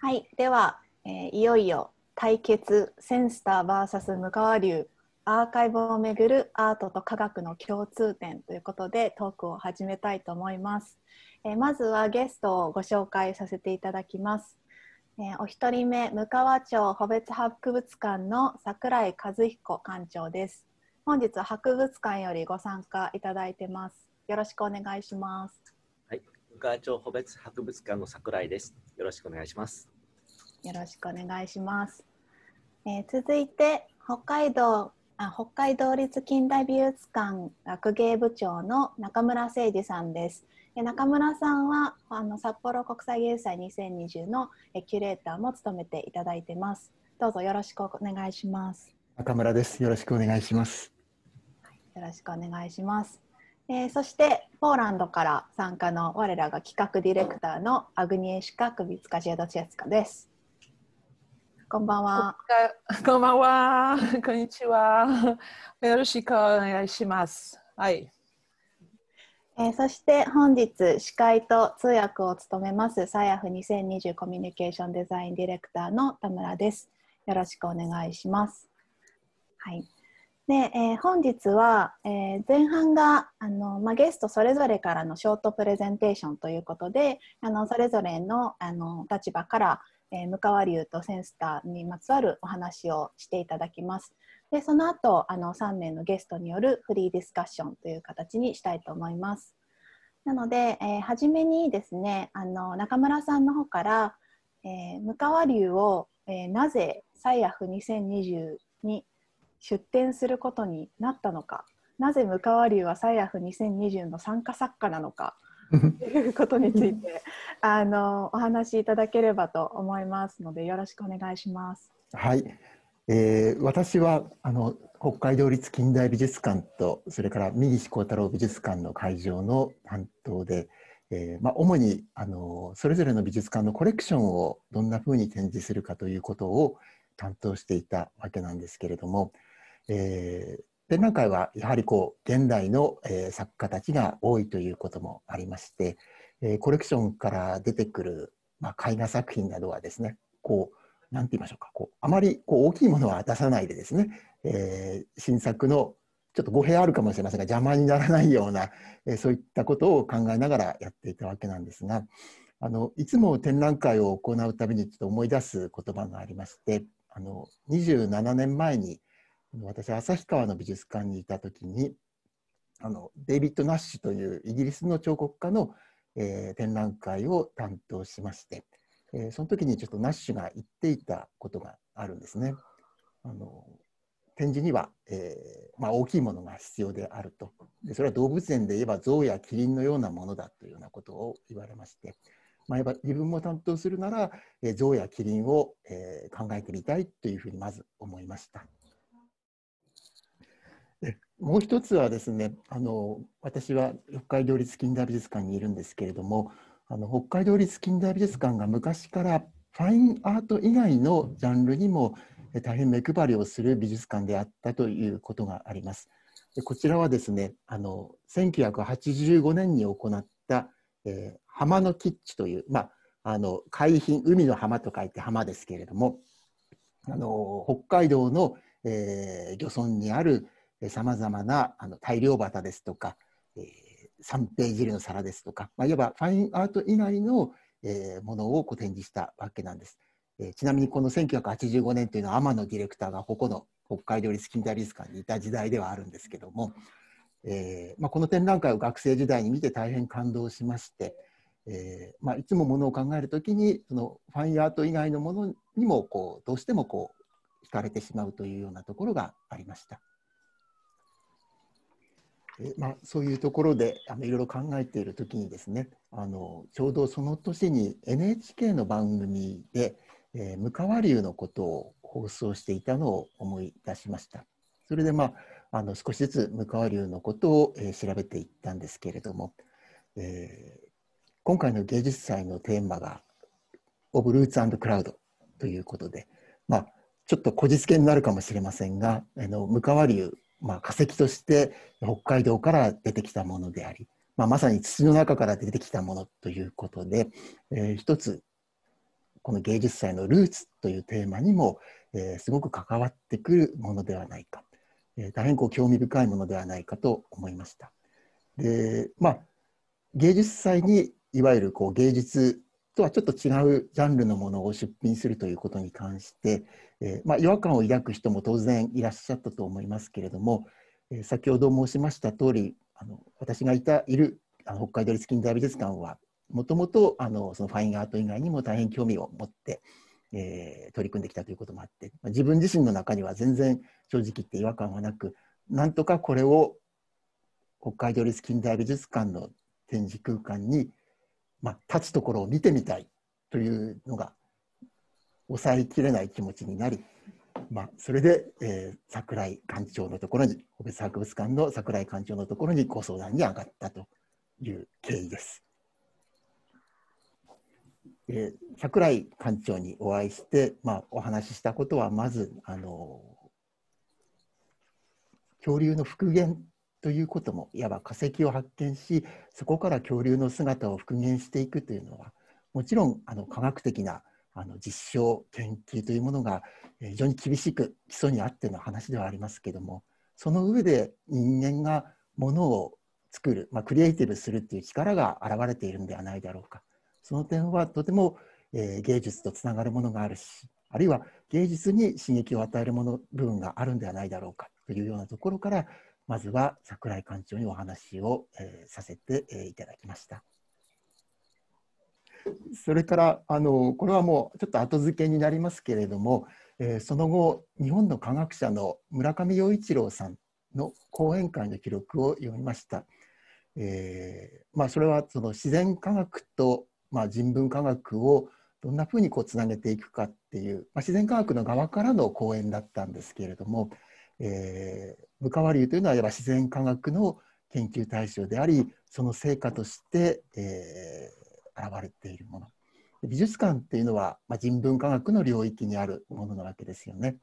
はい、では、えー、いよいよ対決センスター VS 向川流アーカイブをめぐるアートと科学の共通点ということでトークを始めたいと思います、えー、まずはゲストをご紹介させていただきます、えー、お一人目向川町保別博物館の桜井和彦館長です本日は博物館よりご参加いただいてますよろしくお願いします川町保別博物館の桜井です。よろしくお願いします。よろしくお願いします。えー、続いて北海道あ北海道立近代美術館学芸部長の中村誠二さんです。中村さんはあの札幌国際芸術祭2020のキュレーターも務めていただいてます。どうぞよろしくお願いします。中村です。よろしくお願いします。よろしくお願いします。えー、そしてポーランドから参加の我らが企画ディレクターのアグニエシカ・クビツカジェドチェツカです。こんばんは。こんばんは。こんにちは。よろしくお願いします。はい。えー、そして本日司会と通訳を務めますサヤフ2020コミュニケーションデザインディレクターの田村です。よろしくお願いします。はい。で、えー、本日は、えー、前半があの、まあ、ゲストそれぞれからのショートプレゼンテーションということであのそれぞれのあの立場から、えー、向川流とセンスターにまつわるお話をしていただきます。でその後あの3名のゲストによるフリーディスカッションという形にしたいと思います。なので、えー、初めにですねあの中村さんの方から、えー、向川流を、えー、なぜ「サイアフ2022」出展することになったのかなぜ向川流はサイアフ2020の参加作家なのか ということについてあのお話しいただければと思いますのでよろしくお願いします。はい、えー、私はあの北海道立近代美術館とそれから三岸幸太郎美術館の会場の担当で、えーまあ、主にあのそれぞれの美術館のコレクションをどんなふうに展示するかということを担当していたわけなんですけれども、えー、展覧会はやはりこう現代の、えー、作家たちが多いということもありまして、えー、コレクションから出てくる、まあ、絵画作品などはですねこうなんて言いましょうかこうあまりこう大きいものは出さないでですね、えー、新作のちょっと語弊あるかもしれませんが邪魔にならないような、えー、そういったことを考えながらやっていたわけなんですがあのいつも展覧会を行うたびにちょっと思い出す言葉がありましてあの27年前に私旭川の美術館にいた時にあのデイビッド・ナッシュというイギリスの彫刻家の、えー、展覧会を担当しまして、えー、その時にちょっとナッシュが言っていたことがあるんですね。あの展示には、えー、まあ、大きいものが必要であるとでそれは動物園で言えば象やキリンのようなものだというようなことを言われまして、まあ、やっぱ自分も担当するなら、えー、象やキリンを、え考えてみたいというふうにまず思いました。でもう一つはですねあの私は北海道立近代美術館にいるんですけれどもあの北海道立近代美術館が昔からファインアート以外のジャンルにも大変目配りをする美術館であったということがあります。でこちらはですねあの1985年に行った、えー、浜のキッチという、まあ、あの海浜海の浜と書いて浜ですけれどもあの北海道の、えー、漁村にあるさまざまなあの大量旗ですとか、えー、三平汁の皿ですとか、まあ、いわばファインアート以外の、えー、ものをこう展示したわけなんです。えー、ちなみにこの1985年というのは天野ディレクターがここの北海道立近代美術館にいた時代ではあるんですけども、えーまあ、この展覧会を学生時代に見て大変感動しまして、えーまあ、いつもものを考えるときにそのファインアート以外のものにもこうどうしてもこう惹かれてしまうというようなところがありました。えまあ、そういうところであのいろいろ考えている時にですねあのちょうどその年に NHK の番組で、えー、向川流のことを放送していたのを思い出しました。それで、まあ、あの少しずつ向川流のことを、えー、調べていったんですけれども、えー、今回の芸術祭のテーマが「オブルーツクラウド」ということで、まあ、ちょっとこじつけになるかもしれませんがあの向川流まあ、化石として北海道から出てきたものであり、まあ、まさに土の中から出てきたものということで、えー、一つこの芸術祭のルーツというテーマにも、えー、すごく関わってくるものではないか、えー、大変こう興味深いものではないかと思いました。でまあ、芸術祭にいわゆるこう芸術とはちょっと違うジャンルのものを出品するということに関して、えー、まあ、違和感を抱く人も当然いらっしゃったと思いますけれども、えー、先ほど申しました通りあり私がいたいるあの北海道立近代美術館はもともとあのそのファインアート以外にも大変興味を持って、えー、取り組んできたということもあって、まあ、自分自身の中には全然正直言って違和感はなくなんとかこれを北海道立近代美術館の展示空間にまあ、立つところを見てみたいというのが抑えきれない気持ちになり、まあ、それで、えー、桜井館長のところに神別博物館の桜井館長のところにご相談に上がったという経緯です。えー、桜井館長にお会いして、まあ、お話ししたことはまずあの恐竜の復元ということもいわば化石を発見しそこから恐竜の姿を復元していくというのはもちろんあの科学的なあの実証研究というものが非常に厳しく基礎にあっての話ではありますけどもその上で人間がものを作る、まあ、クリエイティブするっていう力が現れているんではないだろうかその点はとても、えー、芸術とつながるものがあるしあるいは芸術に刺激を与えるもの部分があるんではないだろうかというようなところからまずは桜井館長にお話を、えー、させて、えー、いただきました。それからあのこれはもうちょっと後付けになりますけれども、えー、その後日本の科学者の村上陽一郎さんの講演会の記録を読みました。えーまあ、それはその自然科学と、まあ、人文科学をどんなふうにこうつなげていくかっていう、まあ、自然科学の側からの講演だったんですけれども、えー、ムカワリというのは自然科学の研究対象でありその成果として、えー、現れているもの美術館っていうのは、まあ、人文科学の領域にあるものなわけですよね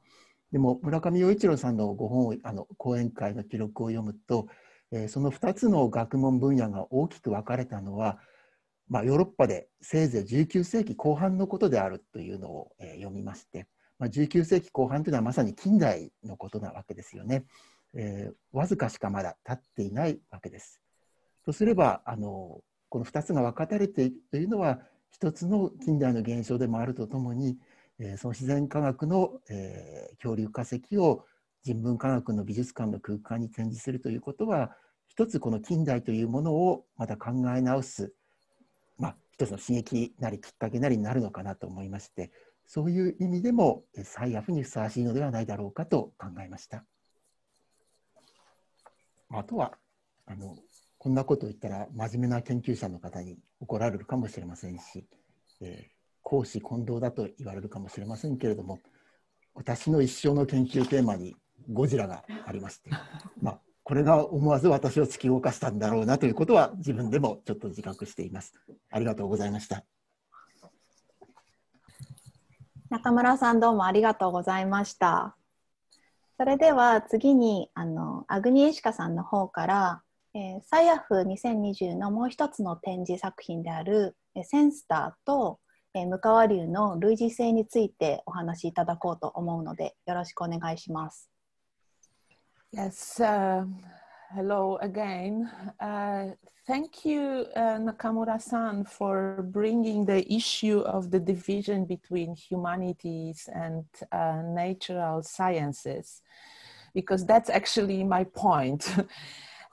でも村上陽一郎さんのご本をあの講演会の記録を読むと、えー、その2つの学問分野が大きく分かれたのは、まあ、ヨーロッパでせいぜい19世紀後半のことであるというのを、えー、読みまして、まあ、19世紀後半というのはまさに近代のことなわけですよね。えー、わずかしかまだ立っていないわけです。とすればあのこの2つが分かれているというのは一つの近代の現象でもあるとともに、えー、その自然科学の、えー、恐竜化石を人文科学の美術館の空間に展示するということは一つこの近代というものをまた考え直す、まあ、一つの刺激なりきっかけなりになるのかなと思いましてそういう意味でも最悪にふさわしいのではないだろうかと考えました。あとはあのこんなことを言ったら真面目な研究者の方に怒られるかもしれませんし、えー、講師混同だと言われるかもしれませんけれども私の一生の研究テーマにゴジラがありまして、まあ、これが思わず私を突き動かしたんだろうなということは自分でもちょっと自覚しています。ありがとうございました。中村さんどうもありがとうございました。それでは次にあのアグニエシカさんの方から、えー、サイアフ2020のもう一つの展示作品である、えー、センスターと、えー、向川流の類似性についてお話しいただこうと思うのでよろしくお願いします。Yes,、uh... hello again. Uh, thank you, uh, Nakamura-san, for bringing the issue of the division between humanities and uh, natural sciences, because that's actually my point.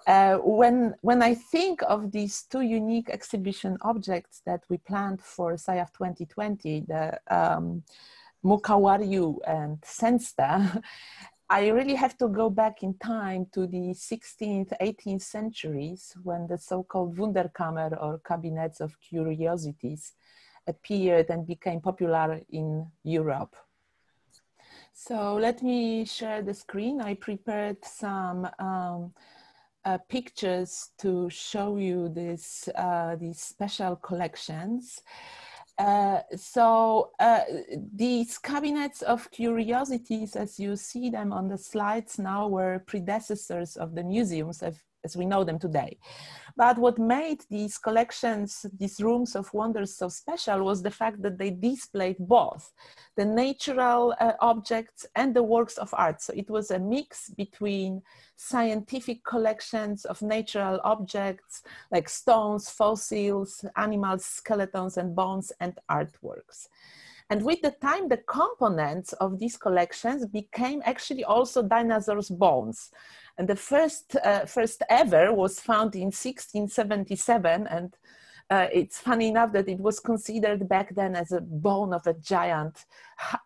Uh, when, when I think of these two unique exhibition objects that we planned for SciAF 2020, the um, Mukawaryu and Sensta, I really have to go back in time to the 16th, 18th centuries when the so called Wunderkammer or cabinets of curiosities appeared and became popular in Europe. So let me share the screen. I prepared some um, uh, pictures to show you this, uh, these special collections. Uh, so uh, these cabinets of curiosities, as you see them on the slides now, were predecessors of the museums. I've as we know them today. But what made these collections, these rooms of wonders so special was the fact that they displayed both the natural uh, objects and the works of art. So it was a mix between scientific collections of natural objects like stones, fossils, animals, skeletons and bones and artworks. And with the time, the components of these collections became actually also dinosaurs' bones. And the first, uh, first ever was found in 1677. And uh, it's funny enough that it was considered back then as a bone of a giant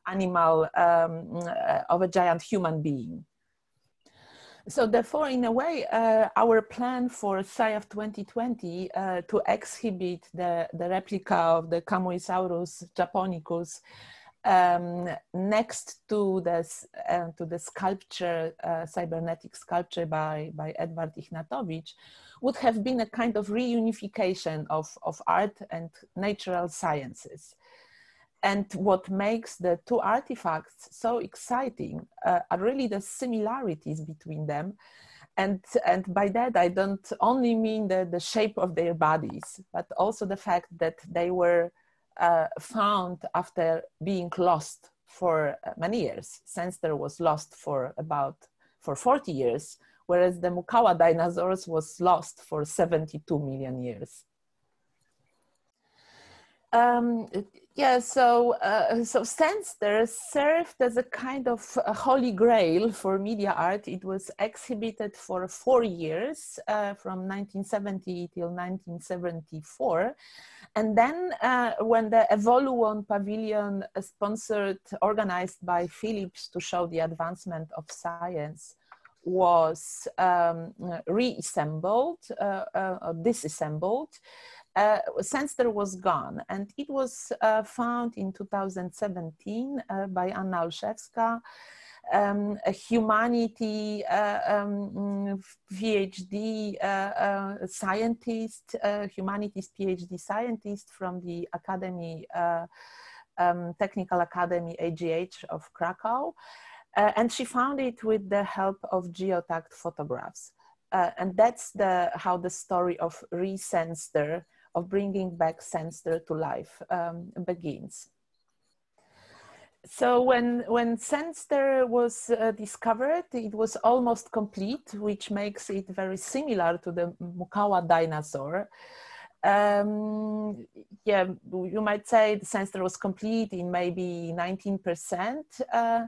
animal, um, uh, of a giant human being. So therefore, in a way, uh, our plan for SciAF 2020 uh, to exhibit the, the replica of the Camoesaurus japonicus um, next to this uh, to the sculpture, uh, cybernetic sculpture by by Edward Ignatovich would have been a kind of reunification of of art and natural sciences. And what makes the two artifacts so exciting uh, are really the similarities between them. And, and by that, I don't only mean the, the shape of their bodies, but also the fact that they were uh, found after being lost for uh, many years. there was lost for about for 40 years, whereas the Mukawa dinosaurs was lost for 72 million years. Um, yeah, so uh, so Censter served as a kind of a uh, holy grail for media art. It was exhibited for four years, uh, from 1970 till 1974, and then uh, when the Evoluon Pavilion, uh, sponsored organized by Philips to show the advancement of science, was um, reassembled, uh, disassembled uh, sensor was gone and it was uh, found in 2017 uh, by Anna Olszewska, um, a humanity uh, um, PhD uh, uh, scientist, humanities PhD scientist from the Academy, um, Technical Academy AGH of Krakow. and she found it with the help of geotagged photographs. and that's the, how the story of recenser of bringing back Senster to life um, begins. So when, when Sensdr was uh, discovered, it was almost complete, which makes it very similar to the Mukawa dinosaur. Um, yeah, you might say the Senster was complete in maybe 19%. Uh,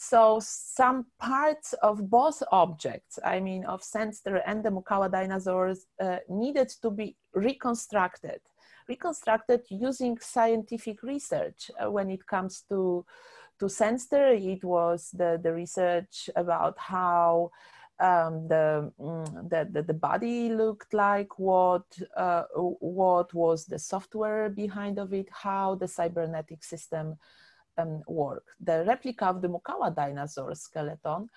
so some parts of both objects, I mean of Sandster and the Mukawa dinosaurs, uh, needed to be reconstructed, reconstructed using scientific research uh, when it comes to, to Sandster. It was the, the research about how um, the, mm, the, the, the body looked like, what, uh, what was the software behind of it, how the cybernetic system um, work. The replica of the Mukawa dinosaur skeleton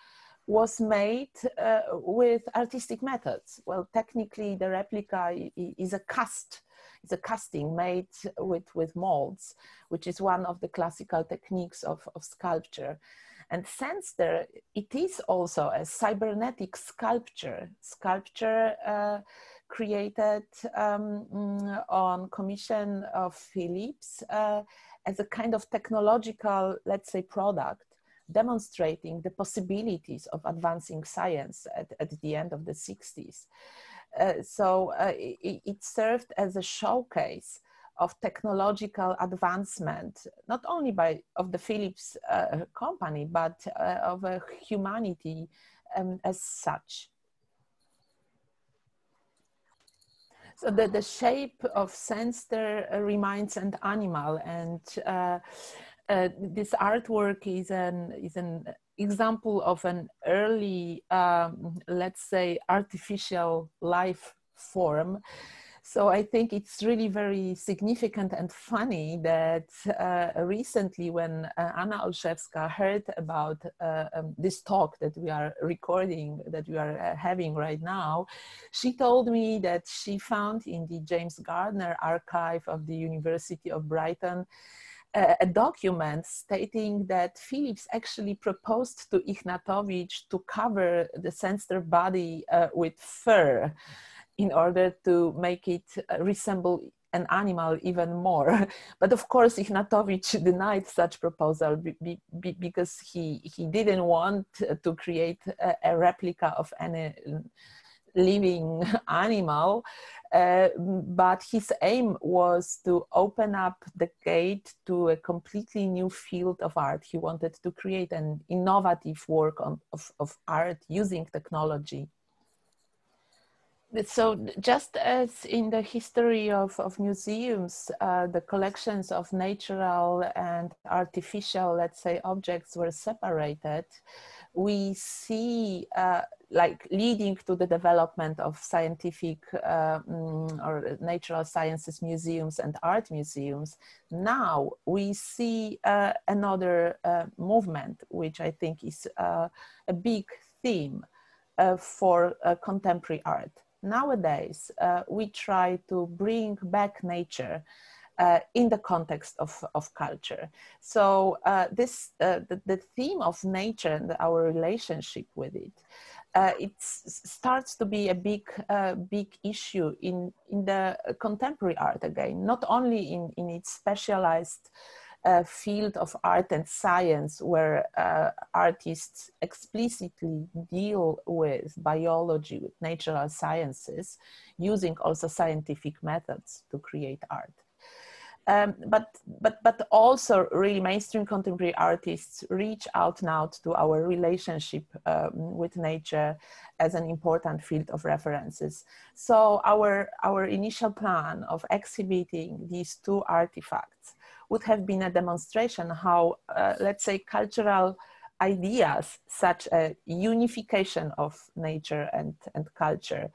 was made uh, with artistic methods. Well, technically, the replica is a cast. It's a casting made with, with molds, which is one of the classical techniques of, of sculpture. And since there, it is also a cybernetic sculpture, sculpture uh, created um, mm, on commission of Philips. Uh, as a kind of technological, let's say, product, demonstrating the possibilities of advancing science at, at the end of the 60s. Uh, so uh, it, it, served as a showcase of technological advancement, not only by of the Philips uh, company, but uh, of uh, humanity um, as such. so the, the shape of Senster reminds an animal and uh, uh, this artwork is an is an example of an early um, let's say artificial life form so I think it's really very significant and funny that uh, recently when uh, Anna Olszewska heard about uh, um, this talk that we are recording, that we are uh, having right now, she told me that she found in the James Gardner archive of the University of Brighton uh, a document stating that Phillips actually proposed to Ignatovich to cover the sensor body uh, with fur. Mm -hmm in order to make it uh, resemble an animal even more. but of course, Ignatovich denied such proposal because he, he didn't want to create a, a replica of any uh, living animal. Uh, but his aim was to open up the gate to a completely new field of art. He wanted to create an innovative work on, of, of art using technology so just as in the history of, of museums, uh, the collections of natural and artificial, let's say, objects were separated, we see uh, like leading to the development of scientific uh, mm, or natural sciences museums and art museums. Now we see uh, another uh, movement, which I think is uh, a big theme for contemporary art nowadays uh, we try to bring back nature uh, in the context of, of culture. So uh, this uh, the, the, theme of nature and our relationship with it, uh, it starts to be a big uh, big issue in in the contemporary art again, not only in in its specialized a field of art and science where uh, artists explicitly deal with biology, with natural sciences, using also scientific methods to create art. Um, but, but, but also really mainstream contemporary artists reach out now to our relationship um, with nature as an important field of references. So our, our initial plan of exhibiting these two artifacts would have been a demonstration how, uh, let's say, cultural ideas such as unification of nature and, and culture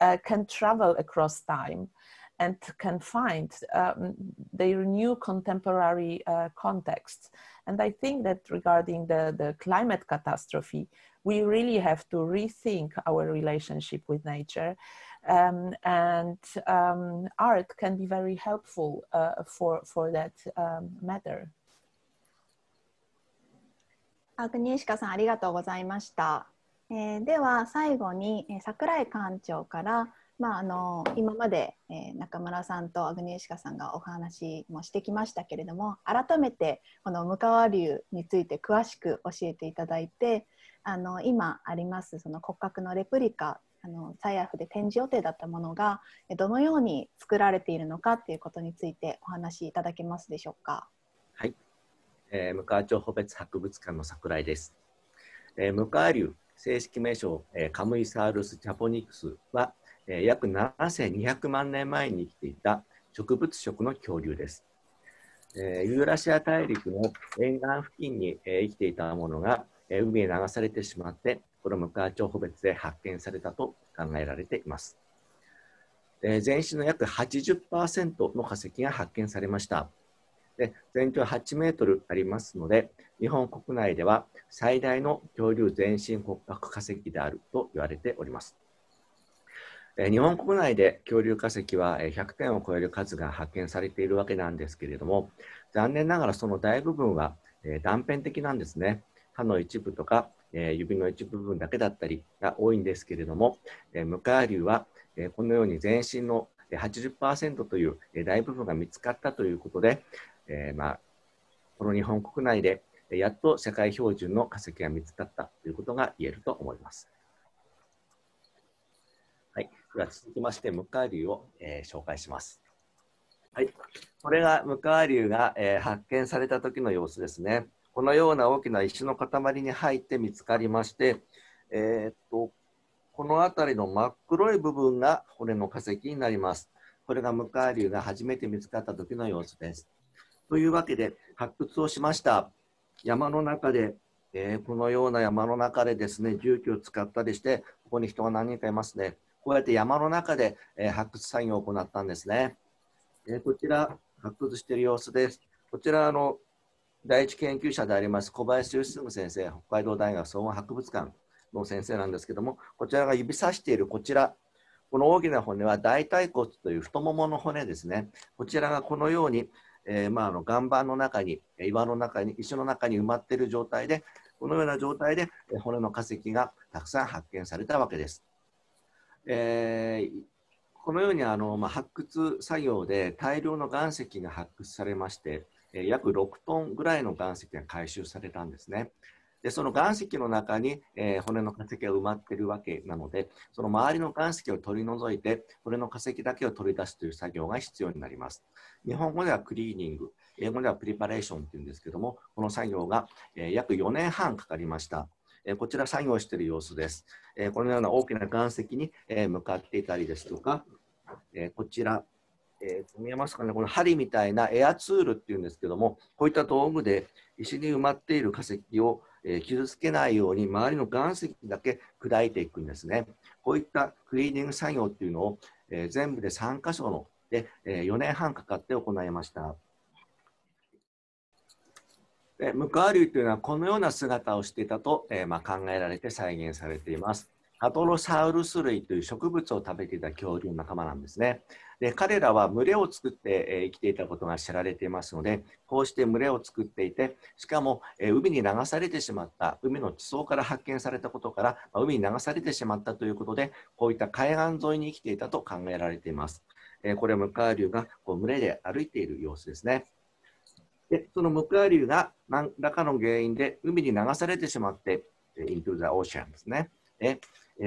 uh, can travel across time and can find um, their new contemporary uh, contexts. And I think that regarding the, the climate catastrophe, we really have to rethink our relationship with nature um, and um, art can be very helpful uh, for for that um, matter. アグニシカさんありがとうございました。えー、では最後に、えー、桜井館長から、まあ、あの今まで、え中村さんとアグニエシカさんがお話もしてきましたけれども改めてこの向川流について詳しく教えていただいてあの今ありますその骨格のレプリカあのサイアフで展示予定だったものがどのように作られているのかっていうことについてお話しいただけますでしょうか。はい、えー、向川町保別博物館の桜井です。えー、向川流正式名称、えー、カムイサウルス・ジャポニクスは、えー、約7200万年前に生きていた植物食の恐竜です。えユーラシア大陸の沿岸付近に、え生きていたものが、え海へ流されてしまって、子どもが情報別で発見されたと考えられています。で全身の約80%の化石が発見されました。で全長8メートルありますので、日本国内では最大の恐竜全身骨格化石であると言われております。え日本国内で恐竜化石は100点を超える数が発見されているわけなんですけれども、残念ながらその大部分はえ断片的なんですね。歯の一部とかえ指の一部分だけだったりが多いんですけれども、え無下流は、えこのように全身の80%という、大部分が見つかったということで、えまあ、この日本国内でやっと社会標準の化石が見つかったということが言えると思います。はい、では続きまして、無下流を、え紹介します。はい、これが無下流が、え発見された時の様子ですね。このような大きな石の塊に入って見つかりまして、えー、っとこの辺りの真っ黒い部分が骨の化石になります。これが無海流が初めて見つかった時の様子です。というわけで発掘をしました。山の中で、えー、このような山の中でですね、重機を使ったりして、ここに人が何人かいますね。こうやって山の中で、えー、発掘作業を行ったんですね。えー、こちら、発掘している様子です。こちら、あの、第一研究者であります小林義嗣先生、北海道大学総合博物館の先生なんですけども、こちらが指さしているこちら、この大きな骨は大腿骨という太ももの骨ですね。こちらがこのように、えー、まあ、あの岩盤の中に、岩の中に、石の中に埋まっている状態で、このような状態で骨の化石がたくさん発見されたわけです。えー、このようにあの、まあ、発掘作業で大量の岩石が発掘されまして、え約6トンぐらいの岩石が回収されたんですね。でその岩石の中に、えー、骨の化石が埋まっているわけなのでその周りの岩石を取り除いて骨の化石だけを取り出すという作業が必要になります日本語ではクリーニング英語ではプリパレーションというんですけどもこの作業が、えー、約4年半かかりましたえこちら作業している様子です、えこのような大きな岩石に、え向かっていたりですとか、えこちらえー、見えますかね、この針みたいなエアツールっていうんですけども、こういった道具で石に埋まっている化石を、えー、傷つけないように周りの岩石だけ砕いていくんですね。こういったクリーニング作業っていうのを、えー、全部で3箇所ので、え4年半かかって行いました。でムカーリュウというのはこのような姿をしていたと、えまあ、考えられて再現されています。ハトロサウルス類という植物を食べていた恐竜の仲間なんですね。で彼らは群れを作って生きていたことが知られていますのでこうして群れを作っていてしかも海に流されてしまった海の地層から発見されたことから海に流されてしまったということでこういった海岸沿いに生きていたと考えられています。これはムカーリュがこう群れで歩いている様子ですね。でそのムカーリュが何らかの原因で海に流されてしまって、イントゥーザオーシャンですね。で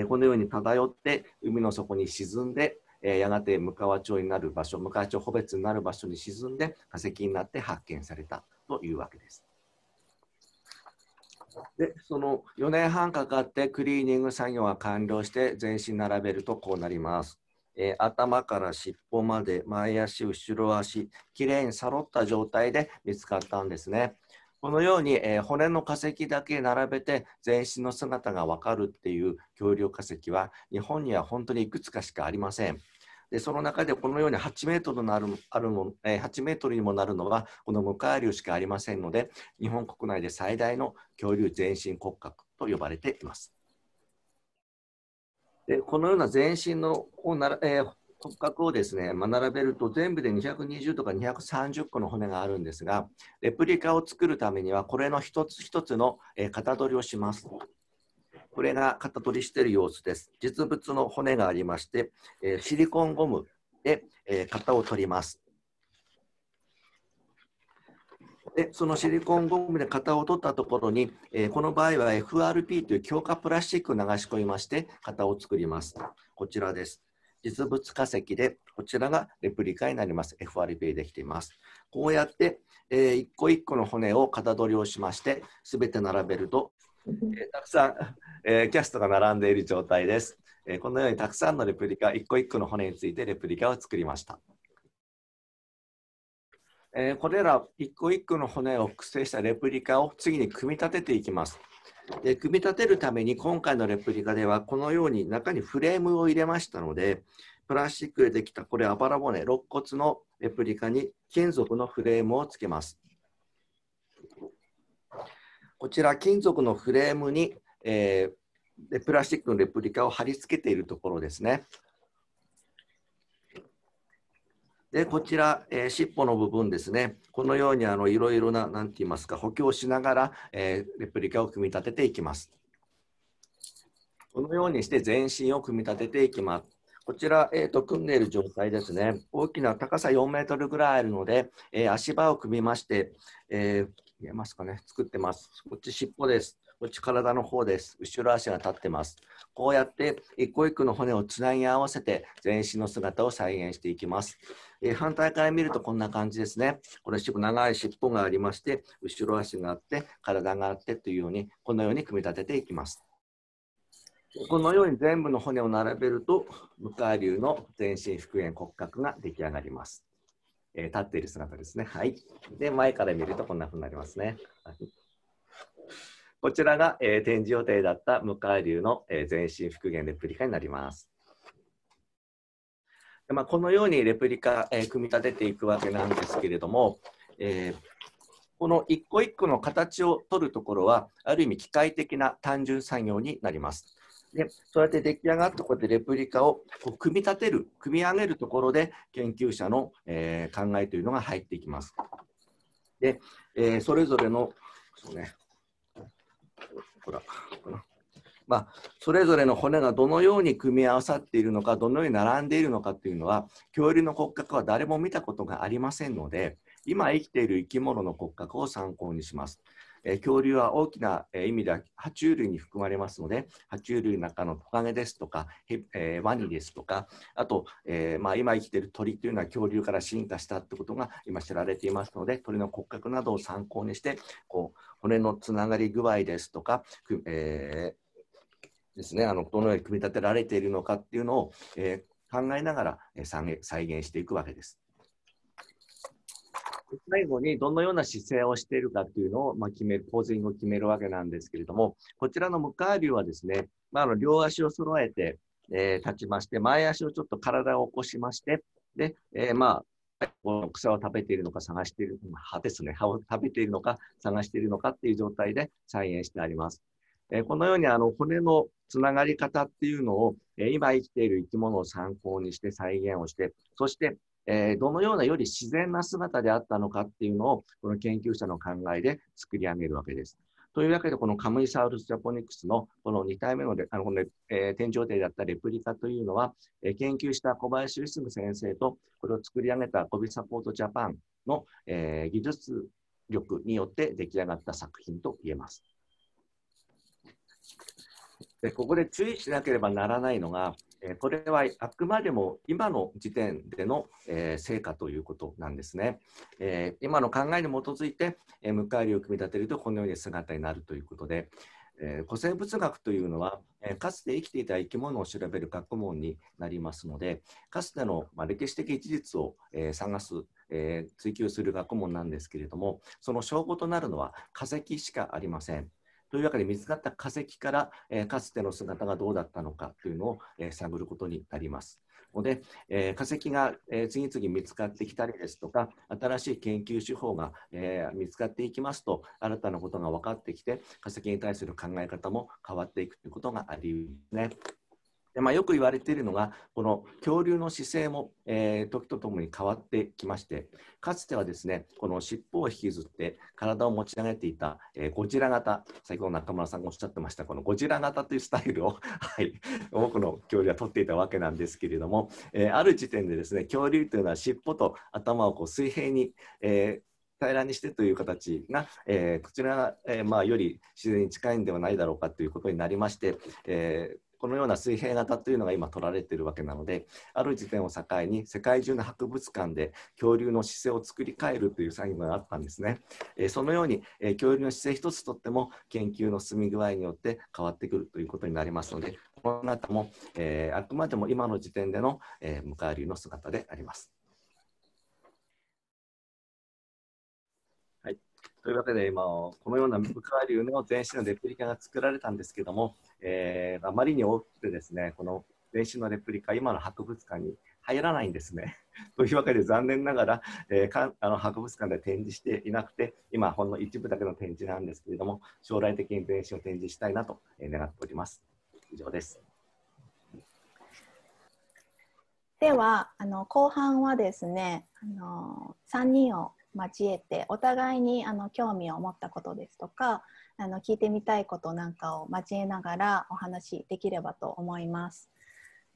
このように漂って海の底に沈んでえー、やがて向川町になる場所、向川町穂別になる場所に沈んで化石になって発見されたというわけです。でその4年半かかってクリーニング作業が完了して全身並べるとこうなります。えー、頭から尻尾まで前足後ろ足きれいにさろった状態で見つかったんですね。このように、えー、骨の化石だけ並べて全身の姿がわかるっていう恐竜化石は日本には本当にいくつかしかありません。でその中でこのように8メートルのあるあるも8メートルにもなるのはこの無カ流しかありませんので日本国内で最大の恐竜全身骨格と呼ばれています。でこのような全身のをなら、えー、骨格をですね、ま並べると全部で220とか230個の骨があるんですがレプリカを作るためにはこれの一つ一つの、え型取りをします。これが型取りしてる様子です。実物の骨がありまして、えシリコンゴムで、え型を取ります。でそのシリコンゴムで型を取ったところに、えこの場合は FRP という強化プラスチックを流し込みまして型を作ります。こちらです。実物化石で、こちらがレプリカになります。FRP できています。こうやって、えー、一個一個の骨を型取りをしまして、すべて並べると、えたくさん、えキャストが並んでいる状態です、えこのようにたくさんのレプリカ、一個一個の骨についてレプリカを作りました。えこれら一個一個の骨を複製したレプリカを次に組み立てていきます。で組み立てるために今回のレプリカではこのように中にフレームを入れましたのでプラスチックでできたこれあばら骨肋骨のレプリカに金属のフレームをつけます。こちら金属のフレームに、えー、プラスチックのレプリカを貼り付けているところですね。でこちら、えー、尻尾の部分ですね、このようにあのいろいろな、なんて言いますか、補強しながら、えー、レプリカを組み立てていきます。このようにして全身を組み立てていきます。こちら、えーと、組んでいる状態ですね、大きな高さ4メートルぐらいあるので、えー、足場を組みまして、えー、見えますかね作ってます。こっち尻尾です。こっち体の方です。後ろ足が立ってます。こうやって一個一個の骨をつなぎ合わせて全身の姿を再現していきます。えー、反対から見るとこんな感じですね。これ長い尻尾がありまして、後ろ足があって、体があってというように、このように組み立てていきます。このように全部の骨を並べると、向かい流の全身復元骨格が出来上がります。えー、立っている姿ですね。はい。で、前から見るとこんなふうになりますね。こちらが、えー、展示予定だった向井流の、えー、全身復元レプリカになります。でまあ、このようにレプリカ、えー、組み立てていくわけなんですけれども、えこの一個一個の形を取るところは、ある意味機械的な単純作業になります。で、そうやって出来上がったこうやってレプリカをこう組み立てる、組み上げるところで研究者の、えー、考えというのが入ってきます。で、えー、それぞれの、そうね、まあ、それぞれの骨がどのように組み合わさっているのかどのように並んでいるのかっていうのは恐竜の骨格は誰も見たことがありませんので今生きている生き物の骨格を参考にしますえ恐竜は大きな意味では爬虫類に含まれますので、爬虫類の中のトカゲですとか、えワニですとか、あと、えまあ、今生きている鳥というのは恐竜から進化したってことが今知られていますので、鳥の骨格などを参考にして、こう骨のつながり具合ですとか、えー、ですね、あのどのように組み立てられているのかっていうのを、えー、考えながら再現していくわけです。最後にどのような姿勢をしているかというのを、まあ、決める、ポージングを決めるわけなんですけれども、こちらのムカービューはですね、まあ、あの両足を揃えて、えー、立ちまして、前足をちょっと体を起こしまして、で、えー、まあ、草を食べているのか探している、歯ですね、歯を食べているのか探しているのかっていう状態で再現してあります。えー、このようにあの骨のつながり方っていうのを、え今生きている生き物を参考にして再現をして、そしてえー、どのようなより自然な姿であったのかっていうのを、この研究者の考えで作り上げるわけです。というわけで、このカムイサウルス・ジャポニクスのこの2体目のあのこの、えー、天井底だったレプリカというのは、えー、研究した小林進先生と、これを作り上げたコビサポートジャパンの、えー、技術力によって出来上がった作品と言えます。でここで注意しなければならないのが、これはあくまでも今の時点での成果ということなんですね。今の考えに基づいて迎え入れを組み立てるとこのような姿になるということで、古生物学というのはかつて生きていた生き物を調べる学問になりますのでかつての歴史的事実を探す追求する学問なんですけれどもその証拠となるのは化石しかありません。というわけで見つかった化石から、えかつての姿がどうだったのかというのを、え探ることになります。ので、え化石が、え次々見つかってきたりですとか新しい研究手法が、え見つかっていきますと新たなことが分かってきて化石に対する考え方も変わっていくということがありますね。でまあ、よく言われているのが、この恐竜の姿勢も、えー、時とともに変わってきまして、かつてはですね、この尻尾を引きずって体を持ち上げていた、えー、ゴジラ型、先ほど中村さんがおっしゃってました、このゴジラ型というスタイルを、はい、多くの恐竜は取っていたわけなんですけれども、えー、ある時点でですね、恐竜というのは尻尾と頭をこう水平に、えー、平らにしてという形が、えー、こちらが、えー、まあ、より自然に近いんではないだろうかということになりまして、えーこのような水平型というのが今取られているわけなのである時点を境に世界中の博物館で恐竜の姿勢を作り変えるという作業があったんですね、えそのように、え恐竜の姿勢一つとっても研究の進み具合によって変わってくるということになりますのでこの中も、えあくまでも今の時点での、えー、迎え流の姿であります。というわけで、今、このような三河流の全身のレプリカが作られたんですけども、えー、あまりに大きくてですね、この全身のレプリカ、今の博物館に入らないんですね。というわけで残念ながら、えー、かあの博物館で展示していなくて今ほんの一部だけの展示なんですけれども将来的に全身を展示したいなと願っております。以上です。ではあの後半はですねあの3人を交えてお互いにあの興味を持ったことですとかあの聞いてみたいことなんかを交えながらお話しできればと思います。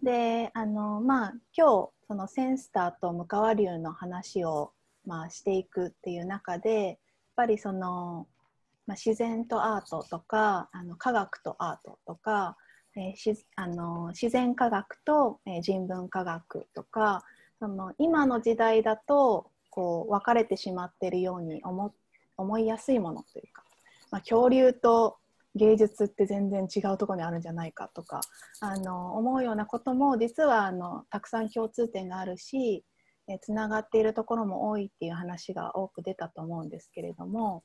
であのまあ今日そのセンスターと向川流の話を、まあ、していくっていう中でやっぱりその、まあ、自然とアートとかあの科学とアートとか、えー、しあの自然科学と、えー、人文科学とかその今の時代だとこう分かれてしまっているように思思いやすいものというか、まあ、恐竜と芸術って全然違うとこにあるんじゃないかとかあの思うようなことも実はあのたくさん共通点があるしつながっているところも多いっていう話が多く出たと思うんですけれども、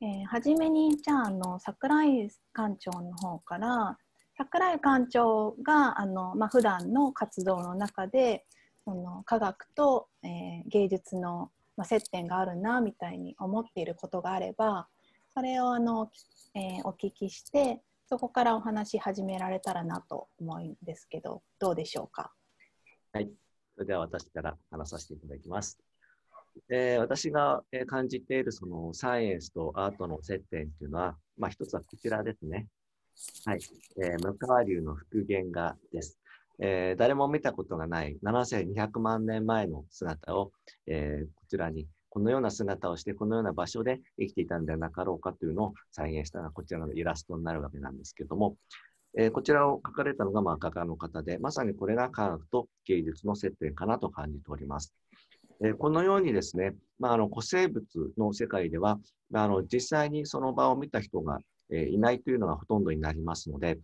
えー、初めにじゃああの桜井館長の方から桜井館長があの、まあ、普段の活動の中でその科学と、えー、芸術の、まあ、接点があるなみたいに思っていることがあればそれをあの、えー、お聞きしてそこからお話し始められたらなと思うんですけどどうでしょうかはいそれでは私から話させていただきます。えー、私が感じているそのサイエンスとアートの接点っていうのは、まあ、一つはこちらですね。はい。えー、無川流の復元画です。えー、誰も見たことがない7200万年前の姿を、えー、こちらにこのような姿をして、このような場所で生きていたんではなかろうかというのを再現したのがこちらのイラストになるわけなんですけども、えー、こちらを書かれたのがまあ画家の方で、まさにこれが科学と芸術の接点かなと感じております。えこのようにですね、まあ、あの古生物の世界では、あの実際にその場を見た人が、えいないというのがほとんどになりますので、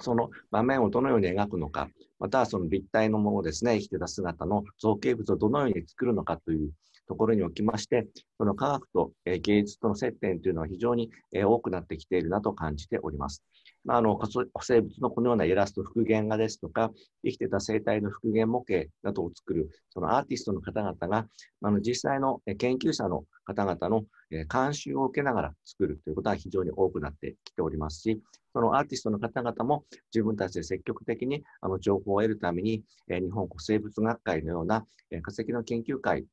その場面をどのように描くのか、またはその立体のものですね、生きてた姿の造形物をどのように作るのかというところにおきまして、その科学と芸術との接点というのは非常に多くなってきているなと感じております。まあ、あの古生物のこのようなイラスト復元画ですとか、生きてた生態の復元模型などを作る、そのアーティストの方々が、あの実際の研究者の方々の監修を受けながら作るということが非常に多くなってきておりますし、そのアーティストの方々も自分たちで積極的にあの情報を得るために、日本古生物学会のような化石の研究会、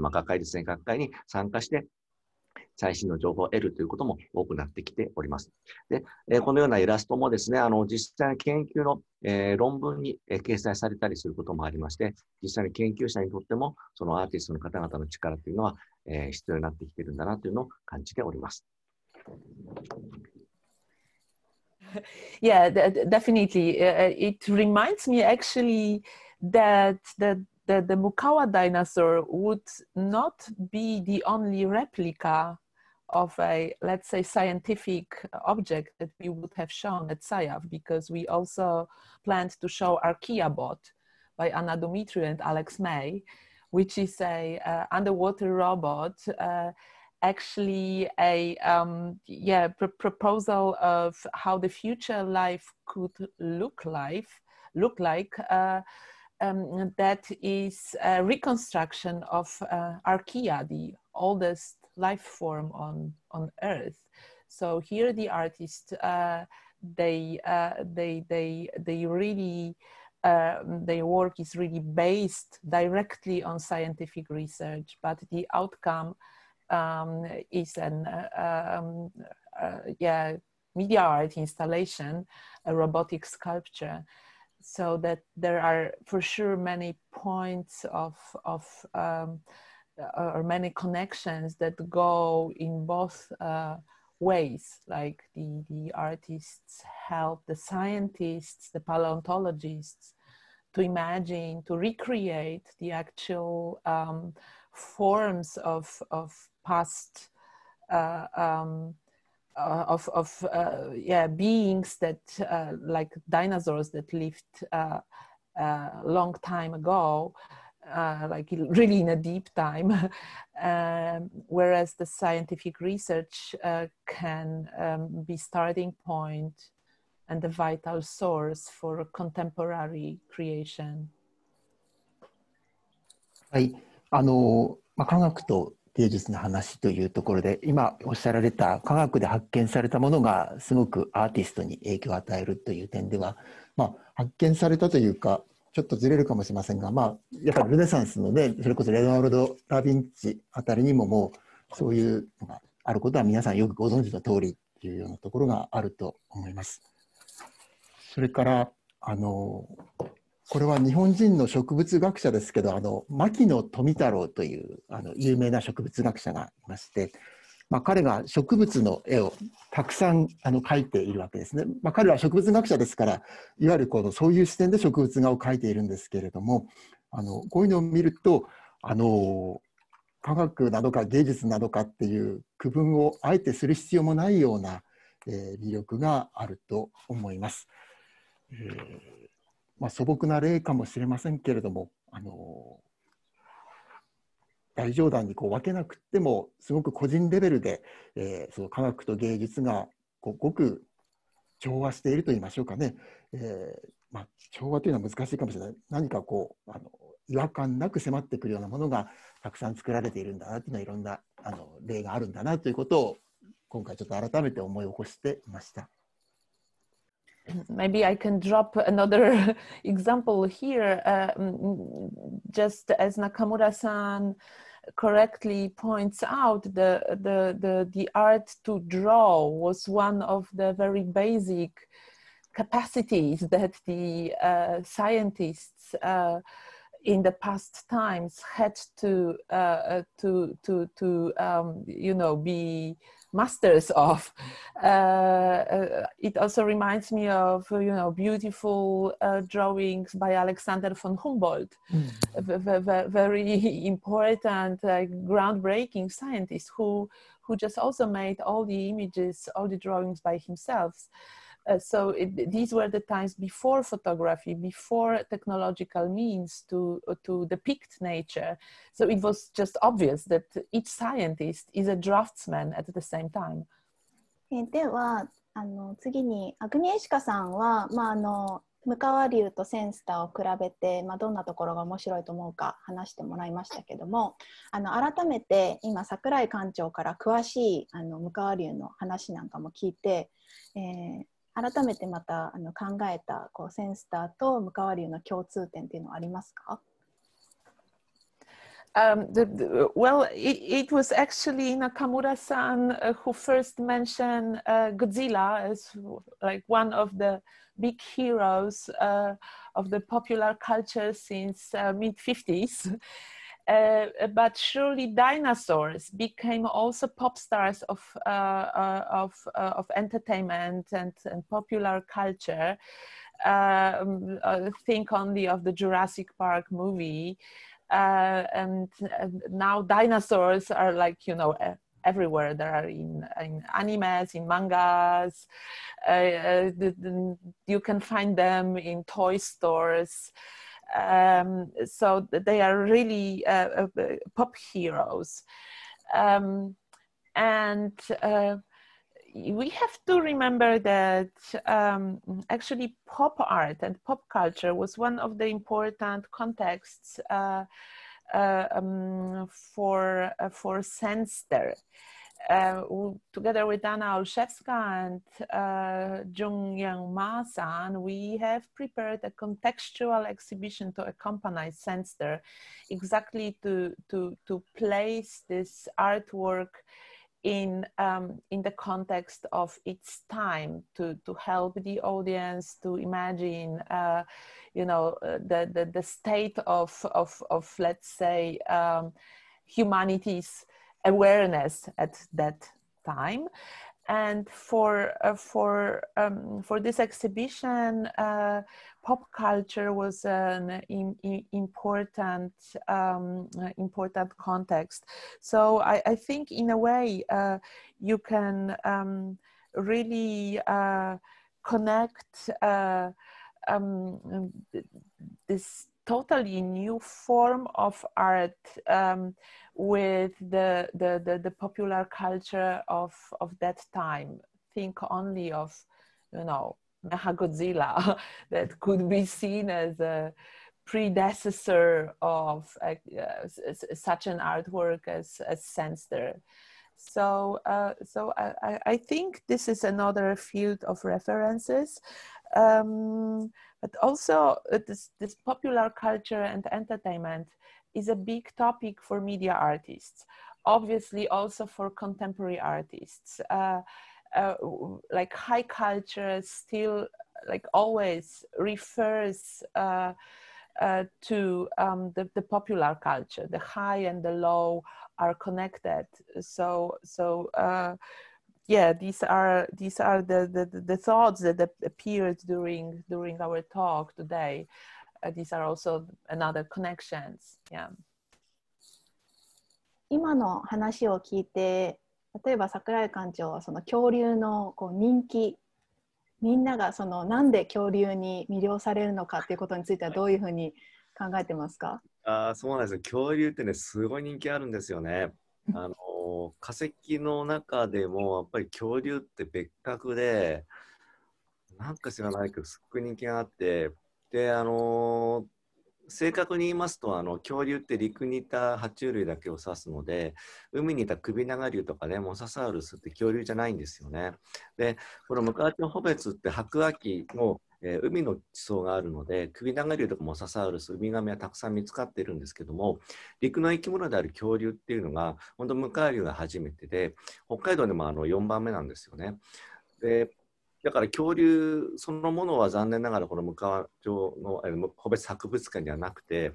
まあ、学会ですね、学会に参加して最新の情報を得るということも多くなってきております。で、えこのようなイラストもですね、あの、実際の研究の、え論文に、え掲載されたりすることもありまして、実際に研究者にとっても、そのアーティストの方々の力というのは、え必要になってきているんだなというのを感じております。yeah definitely uh, it reminds me actually that the, the the mukawa dinosaur would not be the only replica of a let's say scientific object that we would have shown at SciAv because we also planned to show bot by Anna Dimitri and Alex May, which is a uh, underwater robot. Uh, actually, a um, yeah pr proposal of how the future life could look life look like. Uh, um, that is a reconstruction of uh, Archaea, the oldest life form on on earth so here the artists uh, they, uh, they they they really uh, their work is really based directly on scientific research, but the outcome um, is an uh, um, uh, yeah media art installation, a robotic sculpture. So that there are for sure many points of of um, uh, or many connections that go in both uh, ways, like the, the artists help the scientists, the paleontologists to imagine, to recreate the actual um, forms of, of past, uh, um, uh, of, of uh, yeah, beings that, uh, like dinosaurs that lived a long time ago, uh, like really in a deep time, um, whereas the scientific research uh, can um, be starting point and the vital source for contemporary creation. はい、あの、まあ、科学と芸術の話というところで今おっしゃられた科学で発見されたものがすごくアーティストに影響を与えるという点では、まあ、発見されたというかちょっとずれるかもしれませんが、まあ、やっぱりルネサンスのね、それこそレナルド・ダ・ヴィンチあたりにももう、そういうのがあることは皆さんよくご存知の通りっていうようなところがあると思います。それから、あの、これは日本人の植物学者ですけど、あの、牧野富太郎というあの有名な植物学者がいまして、まあ、彼が植物の絵をたくさんあの描いているわけですね。まあ、彼は植物学者ですからいわゆるこのそういう視点で植物画を描いているんですけれどもあのこういうのを見るとあの科学などか芸術などかっていう区分をあえてする必要もないような、えー、魅力があると思います。えーまあ、素朴な例かもしれませんけれどもあの大冗談にこう分けなくてもすごく個人レベルで、えー、その科学と芸術がごごく調和していると言いましょうかね、えーまあ、調和というのは難しいかもしれない何かこうあの違和感なく迫ってくるようなものがたくさん作られているんだなというのはいろんなあの例があるんだなということを今回ちょっと改めて思い起こしていました。maybe I can drop another example here. Um, just as Nakamura-san correctly points out, the, the, the, the art to draw was one of the very basic capacities that the uh, scientists uh, in the past times had to uh, uh to to to um, you know be masters of. Uh, uh, it also reminds me of you know beautiful uh, drawings by Alexander von Humboldt, mm. very important, uh, groundbreaking scientist who who just also made all the images, all the drawings by himself. Uh, so it, these were the times before photography, before technological means to, to depict nature. So it was just obvious that each scientist is a draftsman at the same time. ではあの次にアグニエシカさんは、まあ、あの向川流とセンスターを比べて、まあ、どんなところが面白いと思うか話してもらいましたけどもあの改めて今櫻井館長から詳しいあの向川流の話なんかも聞いて、えー、改めてまたあの考えたこうセンスターと向川流の共通点っていうのはありますか Um, the, the, well, it, it, was actually Nakamura-san uh, who first mentioned uh, Godzilla as like one of the big heroes uh, of the popular culture since mid 50s. Uh, but surely dinosaurs became also pop stars of uh, uh of uh, of entertainment and, and popular culture. Um, uh, think only of the Jurassic Park movie, uh, and, and, now dinosaurs are like you know. Everywhere there are in, in animes, in mangas, the, the, you can find them in toy stores. Um, so they are really uh, uh, pop heroes. Um, and uh, we have to remember that um, actually pop art and pop culture was one of the important contexts uh, uh um, for, uh, for Senster uh, together with Anna Olszewska and uh, Jung Yang Ma san, we have prepared a contextual exhibition to accompany Senster, exactly to, to, to place this artwork in, um, in the context of its time to, to help the audience to imagine, uh, you know, uh, the, the, the state of, of, of let's say, um, humanities awareness at that time and for uh, for um, for this exhibition uh, pop culture was an in, in important um, important context so I, I, think in a way uh, you can um, really uh, connect uh, um, this totally new form of art um, with the, the, the, the, popular culture of, of that time. Think only of, you know, Mechagodzilla that could be seen as a predecessor of uh, such an artwork as, as Senster. So, uh, so I, I, think this is another field of references. Um, but also uh, this, this popular culture and entertainment is a big topic for media artists, obviously also for contemporary artists. Uh, uh, like high culture still like always refers uh, uh, to um, the, the, popular culture, the high and the low are connected. So so uh, yeah, these are these are the, the the thoughts that appeared during during our talk today. Uh, these are also another connections. Yeah. 今の話を聞いて例えば桜井館長はその恐竜のこう人気みんながそのなんで恐竜に魅了されるのかっていうことについてはどういうふうに考えてますかあそうなんですよ。恐竜ってね、すごい人気あるんですよね。あの化石の中でもやっぱり恐竜って別格で、なんか知らないけど、すっごい人気があって、で、あの正確に言いますとあの恐竜って陸にいた爬虫類だけを指すので海にいた首ビナガ竜とかねモササウルスって恐竜じゃないんですよね。でこのムカワチョホベツって白亜紀の、えー、海の地層があるので首ビナガ竜とかモササウルスウミガメはたくさん見つかっているんですけども陸の生き物である恐竜っていうのが本当ムカワ竜が初めてで北海道でもあの4番目なんですよね。でだから恐竜そのものは残念ながらこの向川町の個別博物館にはなくて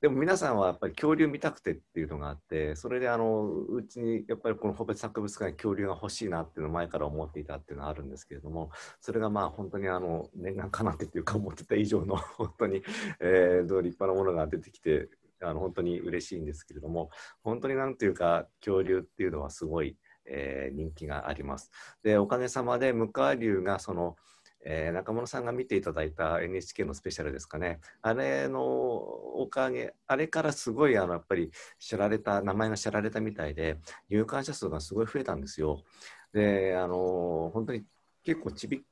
でも皆さんはやっぱり恐竜見たくてっていうのがあってそれであのうちにやっぱりこの個別博物館に恐竜が欲しいなっていうのを前から思っていたっていうのはあるんですけれどもそれがまあ本当にあの念願かなってっていうか思ってた以上の 本当に、えー、どう立派なものが出てきてあの本当に嬉しいんですけれども本当になんていうか恐竜っていうのはすごいえー、人気があります。でおかげさまで向川流がその、えー、中村さんが見ていただいた NHK のスペシャルですかねあれのおかげあれからすごいあのやっぱり知られた名前が知られたみたいで入館者数がすごい増えたんですよ。であの本当に結構ちび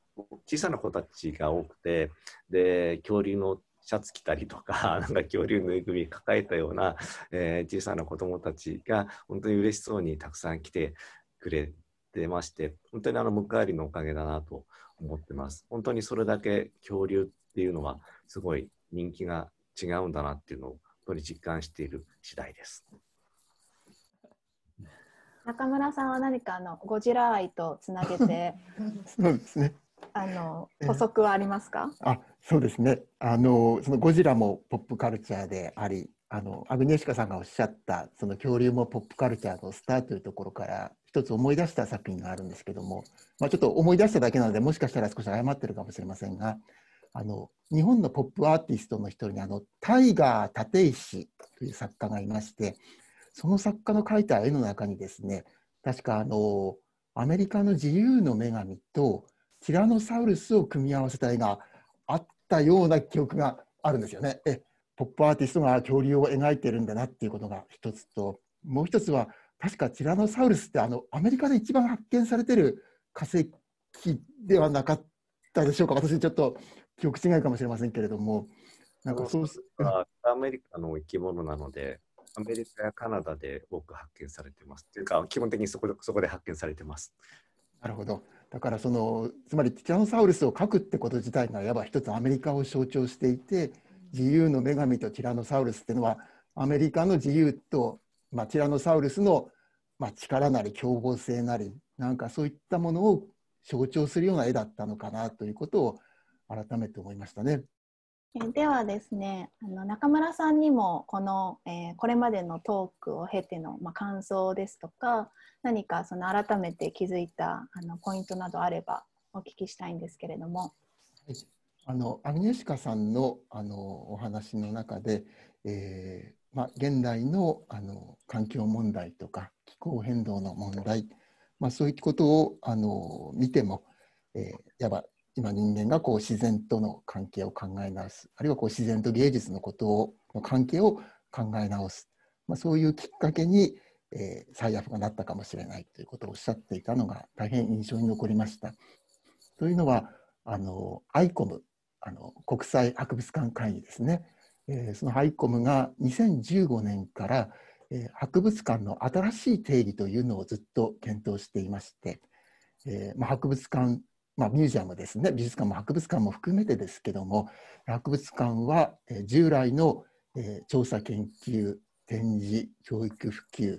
小さな子たちが多くてで恐竜のシャツ着たりとか、なんか恐竜ぬいぐるみ抱えたような、えー、小さな子どもたちが本当に嬉しそうにたくさん来て、くれてまして、本当にあの向かいリのおかげだなと思ってます。本当にそれだけ恐竜っていうのはすごい人気が違うんだなっていうのを本当に実感している次第です。中村さんは何かあのゴジラ愛とつなげて そうですねあの補足はありますか、えー、あそうですねあのそのゴジラもポップカルチャーでありあのアグネシカさんがおっしゃったその恐竜もポップカルチャーのスターというところから一つ思い出した作品があるんですけども、まあ、ちょっと思い出しただけなのでもしかしたら少し誤ってるかもしれませんがあの日本のポップアーティストの一人にあのタイガー立石という作家がいましてその作家の描いた絵の中にですね確かあのアメリカの自由の女神とティラノサウルスを組み合わせた絵があったような記憶があるんですよね。えポップアーティストが恐竜を描いてるんだなっていうことが一つともう一つは確かティラノサウルスってあのアメリカで一番発見されてる化石ではなかったでしょうか私ちょっと記憶違いかもしれませんけれどもなんかそうアメリカの生き物なのでアメリカやカナダで多く発見されてますていうか基本的にそこでそこで発見されてますなるほどだからそのつまりティラノサウルスを描くってこと自体がいわば一つアメリカを象徴していて自由の女神とティラノサウルスっていうのはアメリカの自由と、まあ、ティラノサウルスの、まあ、力なり凶暴性なりなんかそういったものを象徴するような絵だったのかなということを改めて思いましたね。ではですねあの中村さんにもこの、えー、これまでのトークを経ての、まあ、感想ですとか何かその改めて気づいたあのポイントなどあればお聞きしたいんですけれども。はいあのアミネシカさんのあのお話の中で、えーまあ、現代のあの環境問題とか気候変動の問題、まあ、そういうことをあの見ても、えー、やば今人間がこう自然との関係を考え直すあるいはこう自然と芸術のことをの関係を考え直す、まあ、そういうきっかけに、えー、最悪がなったかもしれないということをおっしゃっていたのが大変印象に残りました。というのはあのアイコムあの国際博物館会議ですね、えー、そのハイコムが2015年から、えー、博物館の新しい定義というのをずっと検討していまして、えーまあ、博物館、まあ、ミュージアムですね美術館も博物館も含めてですけども博物館は、えー、従来の、えー、調査研究展示教育普及、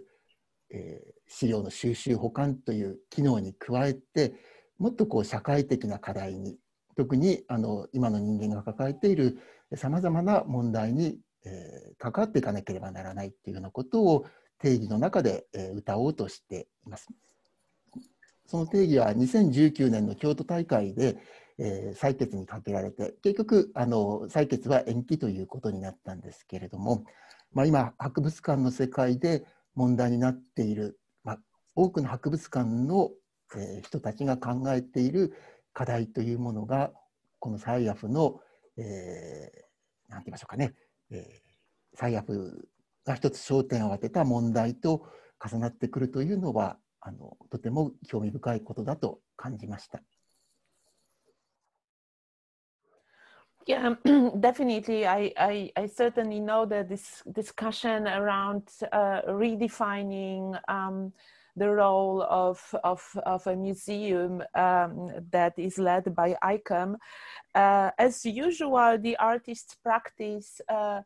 えー、資料の収集保管という機能に加えてもっとこう社会的な課題に特にあの今の人間が抱えているさまざまな問題に、えー、関わっていかなければならないっていうようなことを定義の中で、えー、歌おうとしています。その定義は2019年の京都大会で、えー、採決にかけられて結局あの採決は延期ということになったんですけれども、まあ、今博物館の世界で問題になっている、まあ、多くの博物館の、えー、人たちが考えている課題というものがこのサイアフの、えー、なんて言いましょうかね、えー、サイアフが一つ焦点を当てた問題と重なってくるというのはあのとても興味深いことだと感じました。Yeah, definitely. I, I, I, certainly know that this discussion around uh, redefining um, the role of, of, of a museum um, that is led by ICOM. Uh, as usual, the artist's practice uh,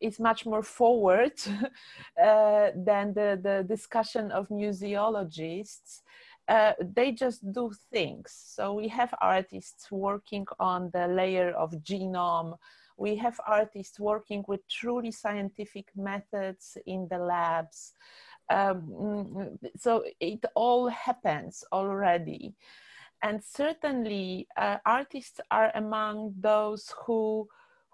is much more forward uh, than the, the discussion of museologists. Uh, they just do things. So we have artists working on the layer of genome. We have artists working with truly scientific methods in the labs. Um, mm, so it all happens already. And certainly, uh, artists are among those who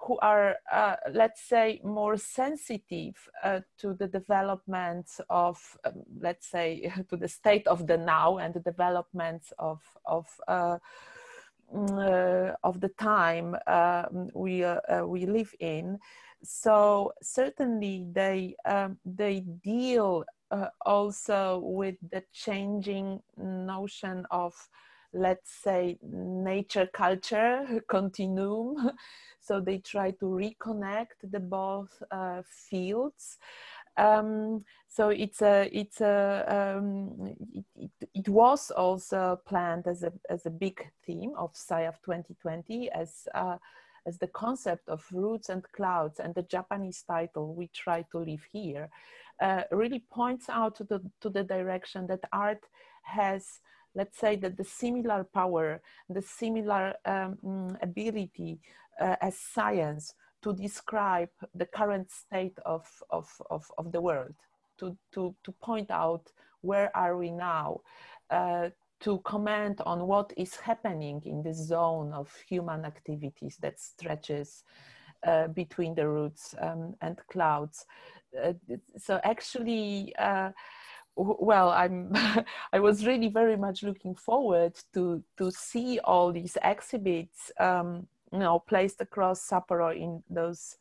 who are, uh, let's say, more sensitive uh, to the development of, um, let's say, to the state of the now and the development of of. Uh, mm, uh, of the time um, we uh, uh, we live in, so certainly they um, they deal uh, also with the changing notion of let's say nature culture continuum so they try to reconnect the both uh, fields um, so it's a it's a um, it, it, it, was also planned as a as a big theme of of 2020 as uh, as the concept of roots and clouds and the Japanese title we try to live here uh, really points out to the, to the direction that art has let's say that the similar power the similar um, mm, ability uh, as science to describe the current state of, of, of, of, the world to, to, to point out where are we now uh, to comment on what is happening in the zone of human activities that stretches uh, between the roots um, and clouds uh, so actually uh, well i'm i was really very much looking forward to to see all these exhibits um, you know placed across sapporo in those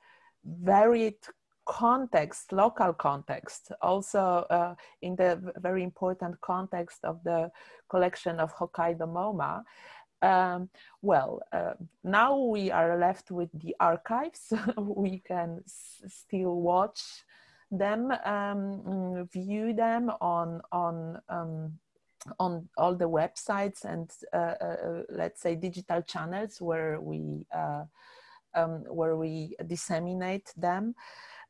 varied context local context also uh, in the very important context of the collection of hokkaido moma um, well uh, now we are left with the archives we can still watch them um, mm, view them on on um, on all the websites and uh, uh, uh, let's say digital channels where we uh, um, where we disseminate them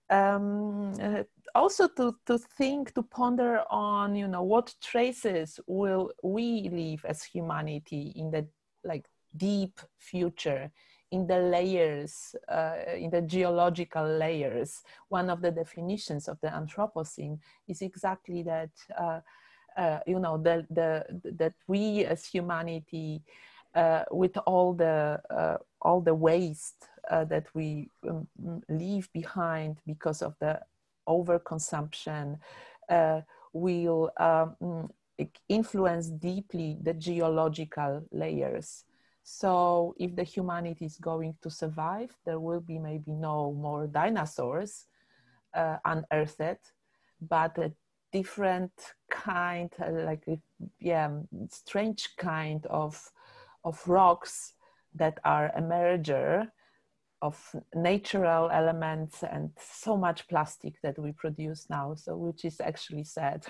um, uh, also to, to think to ponder on you know what traces will we leave as humanity in the like deep future in the layers, uh, in the geological layers. One of the definitions of the Anthropocene is exactly that, uh, uh, you know, the, the, that we as humanity, uh, with all the, uh, all the waste uh, that we um, leave behind because of the overconsumption, will um, influence deeply the geological layers so if the humanity is going to survive, there will be maybe no more dinosaurs uh, unearthed, but a different kind, uh, like yeah, strange kind of of rocks that are a merger of natural elements and so much plastic that we produce now so which is actually sad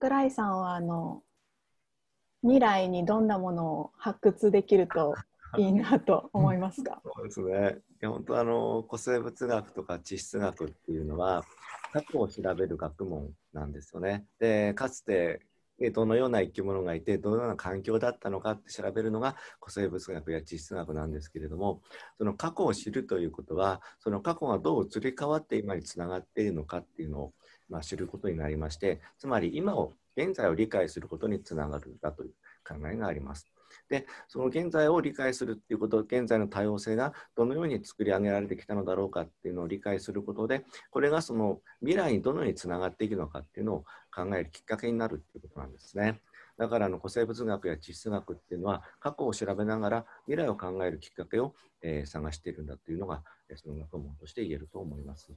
桜井さんはあの 未来にどんなものを発掘できると いいなと思いますかそうですねいや本当あの古生物学とか地質学っていうのは過去を調べる学問なんですよね。でかつてどのような生き物がいてどのような環境だったのかって調べるのが古生物学や地質学なんですけれどもその過去を知るということはその過去がどう移り変わって今につながっているのかっていうのをまあ、知ることになりまして、つまり今を、現在を理解することにつながるんだという考えがあります。で、その現在を理解するっていうこと、現在の多様性がどのように作り上げられてきたのだろうかっていうのを理解することで、これがその未来にどのようにつながっていくのかっていうのを考えるきっかけになるっていうことなんですね。だからあの古生物学や地質学っていうのは過去を調べながら未来を考えるきっかけを、えー、探しているんだというのがその学問として言えると思います。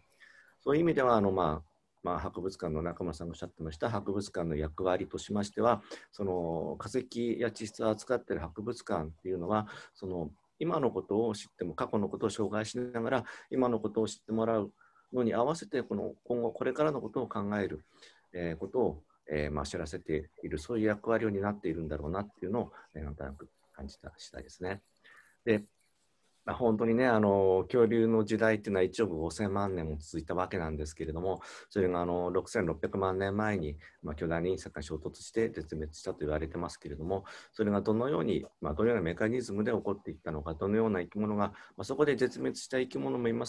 そういう意味ではあの、まあ、まあ、博物館の中村さんがおっしゃってました博物館の役割としましてはその化石や地質を扱っている博物館っていうのはその今のことを知っても過去のことを紹介しながら今のことを知ってもらうのに合わせてこの今後これからのことを考える、えー、ことを、えー、まあ、知らせているそういう役割を担っているんだろうなっていうのを、えー、なんとなく感じた次第ですね。で本当にねあの恐竜の時代っていうのは1億5000万年も続いたわけなんですけれどもそれがあの6600万年前に、まあ、巨大隕石が衝突して絶滅したと言われてますけれどもそれがどのように、まあ、どのようなメカニズムで起こっていったのかどのような生き物が、まあ、そこで絶滅した生き物もいま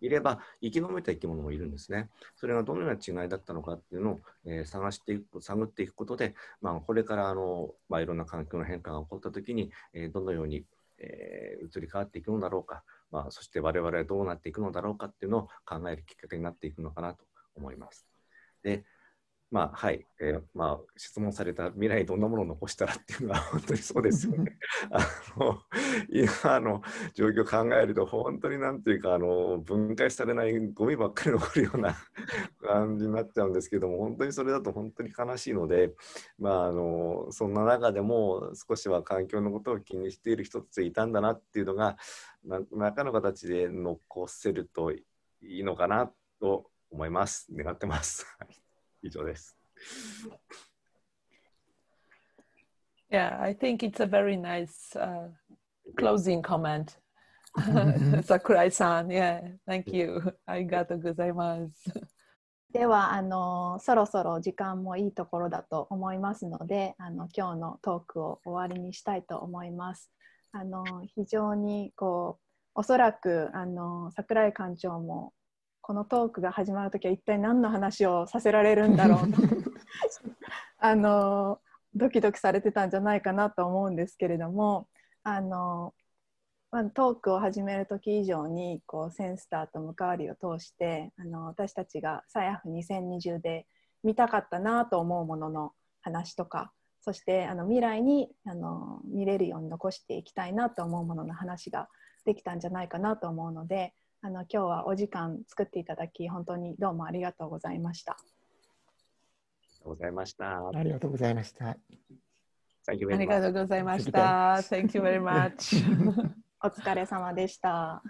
いれば生き延びた生き物もいるんですね。それがどのような違いだったのかっていうのを、えー、探していく探っていくことで、まあ、これからあの、まあ、いろんな環境の変化が起こった時に、えー、どのようにえー、移り変わっていくのだろうか、まあ、そして我々はどうなっていくのだろうかっていうのを考えるきっかけになっていくのかなと思います。でまあ、はい、えー、まあ、質問された未来どんなものを残したらっていうのは 本当にそうですよね。あの今 の状況を考えると本当になんていうかあの分解されないゴミばっかり残るような 感じになっちゃうんですけども本当にそれだと本当に悲しいので、まあ、あのそんな中でも少しは環境のことを気にしている人たちがいたんだなっていうのが何かの形で残せるといいのかなと思います願ってます。以上です。Yeah, I think it's a very nice、uh, closing comment. Sakurai-san, yeah, thank you. ありがとうございます。ではあのそろそろ時間もいいところだと思いますのであの今日のトークを終わりにしたいと思います。あの非常にこうおそらくあの桜井館長もこのトークが始まる時は一体何の話をさせられるんだろうと あのドキドキされてたんじゃないかなと思うんですけれどもあの、まあ、トークを始める時以上にこうセンスターと向かわりを通してあの私たちが「サイフ2020」で見たかったなと思うものの話とかそしてあの未来にあの見れるように残していきたいなと思うものの話ができたんじゃないかなと思うので。あの今日はお時間作っていただき本当にどうもありがとうございました。ありがとうございました。ありがとうございました。ありがとうございました。Thank you very much. お疲れ様でした。